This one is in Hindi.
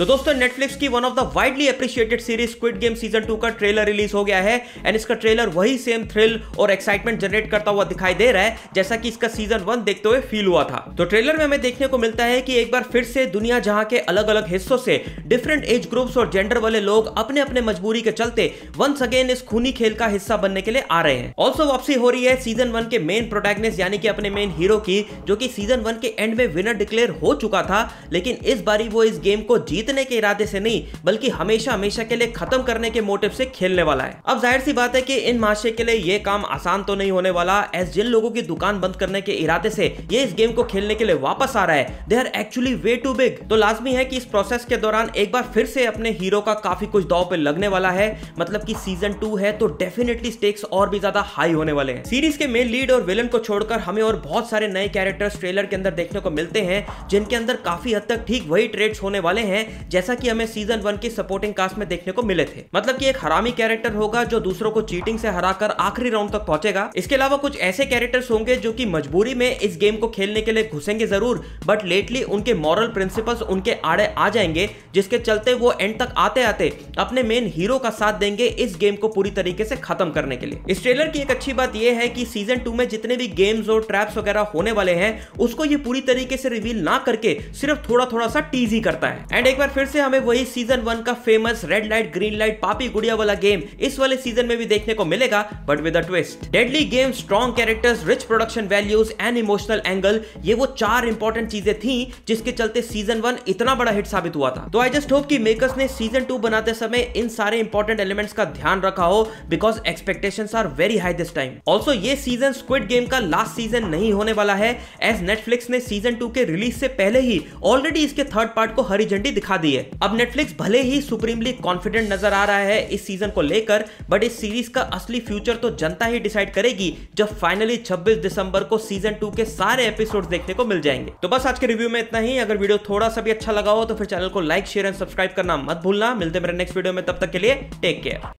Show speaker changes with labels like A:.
A: तो दोस्तों नेटफ्लिक्स की one of the widely appreciated series Squid Game season two का ट्रेलर रिलीज हो गया है एंड इसका ट्रेलर वही सेम थ्रिल और एक्साइटमेंट जनरेट करता हुआ दिखाई दे रहा है जैसा कि इसका सीजन वन देखते हुए फील हुआ था तो ट्रेलर में हमें देखने को मिलता है कि एक बार फिर से दुनिया जहां के अलग अलग हिस्सों से डिफरेंट एज ग्रुप्स और जेंडर वाले लोग अपने अपने मजबूरी के चलते वंस अगेन इस खूनी खेल का हिस्सा बनने के लिए आ रहे हैं ऑल्सो वापसी हो रही है सीजन वन के मेन प्रोटेक्नेस यानी कि अपने मेन हीरो की जो की सीजन वन के एंड में विनर डिक्लेयर हो चुका था लेकिन इस बारी वो इस गेम को जीत जीतने के इरादे से नहीं बल्कि हमेशा हमेशा के लिए खत्म करने के मोटिव से खेलने वाला है अब जाहिर सी बात है कि इन माशे के लिए ये काम आसान तो नहीं होने वाला एस जिन लोगों की दुकान बंद करने के इरादे से ये इस गेम को खेलने के लिए वापस आ रहा है they are actually way too big तो लाजमी है कि इस प्रोसेस के दौरान एक बार फिर से अपने हीरो का काफी कुछ दाव पे लगने वाला है मतलब की सीजन टू है तो डेफिनेटली स्टेक्स और भी ज्यादा हाई होने वाले हैं सीरीज के मेन लीड और विलन को छोड़कर हमें और बहुत सारे नए कैरेक्टर्स ट्रेलर के अंदर देखने को मिलते हैं जिनके अंदर काफी हद तक ठीक वही ट्रेड्स होने वाले हैं जैसा कि हमें सीजन वन के सपोर्टिंग कास्ट में देखने को मिले थे मतलब कि एक हरामी कैरेक्टर होगा जो दूसरों को चीटिंग से हराकर आखिरी राउंड तक पहुंचेगा इसके अलावा कुछ ऐसे कैरेक्टर्स होंगे जो कि मजबूरी में इस गेम को खेलने के लिए घुसेंगे जरूर बट लेटली उनके मॉरल प्रिंसिपल्स उनके आड़े आ जाएंगे जिसके चलते वो एंड तक आते आते अपने मेन हीरो का साथ देंगे इस गेम को पूरी तरीके से खत्म करने के लिए इस ट्रेलर की एक अच्छी बात यह है कि सीजन टू में जितने भी गेम्स और ट्रैप्स वगैरह होने वाले हैं उसको ये पूरी तरीके से रिवील ना करके सिर्फ थोड़ा थोड़ा सा टीज ही करता है एंड एक बार फिर से हमें वही सीजन वन का famous red light green light पापी गुड़िया वाला गेम इस वाले सीजन में भी देखने को मिलेगा but with a twist deadly game strong characters rich production values and emotional angle ये वो चार इंपॉर्टेंट चीजें थी जिसके चलते सीजन वन इतना बड़ा हिट साबित हुआ था तो आई जस्ट होप कि मेकर्स ने सीजन टू बनाते समय इन सारे इंपॉर्टेंट एलिमेंट्स का ध्यान रखा हो because expectation are very high this time also ये सीजन स्क्विड गेम का लास्ट सीजन नहीं होने वाला है एज नेटफ्लिक्स ने सीजन टू के रिलीज से पहले ही ऑलरेडी इसके थर्ड पार्ट को हरी झंडी दिखा दिखा दी है अब नेटफ्लिक्स भले ही सुप्रीमली कॉन्फिडेंट नजर आ रहा है इस सीजन को लेकर बट इस सीरीज का असली फ्यूचर तो जनता ही डिसाइड करेगी जब फाइनली 26 दिसंबर को सीजन टू के सारे एपिसोड देखने को मिल जाएंगे तो बस आज के रिव्यू में इतना ही अगर वीडियो थोड़ा सा भी अच्छा लगा हो तो फिर चैनल को लाइक शेयर एंड सब्सक्राइब करना मत भूलना मिलते मेरे नेक्स्ट वीडियो में तब तक के लिए टेक केयर